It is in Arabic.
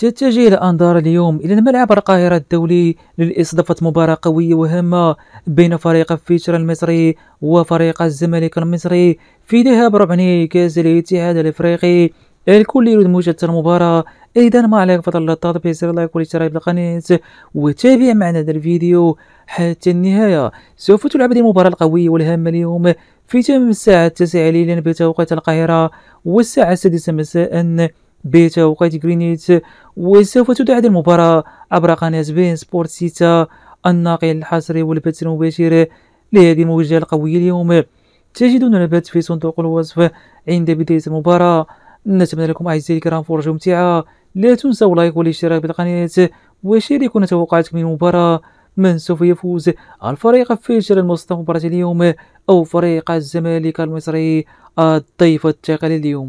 تتجه الأنظار اليوم إلى الملعب القاهرة الدولي للإصدافة مباراة قوية وهامة بين فريق فيتر المصري وفريق الزمالك المصري في ذهاب ربع نهائي كأس الاتحاد الأفريقي الكل يريد مشاهدة المباراة إذا ما عليك فضل اللطاط بيسر لايك والاشتراك القناة وتابع معنا هذا الفيديو حتى النهاية سوف تلعب هذه المباراة القوية والهامة اليوم في تمام الساعة التاسعة ليلا بتوقيت القاهرة والساعة السادسة مساء بتوقيت غرينيتش وسوف تدعي المباراة عبر قناة بين سبورت سيتا الناقل الحصري والبث المباشر لهذه الموجة القوية اليوم تجدون البث في صندوق الوصف عند بداية المباراة نتمنى لكم أعزائي الكرام فرجة ممتعة لا تنسوا اللايك والاشتراك بالقناة وشاركونا توقعاتكم للمباراة من سوف يفوز الفريق الفاشل المستضاف مباراة اليوم أو فريق الزمالك المصري الضيف الثقيل اليوم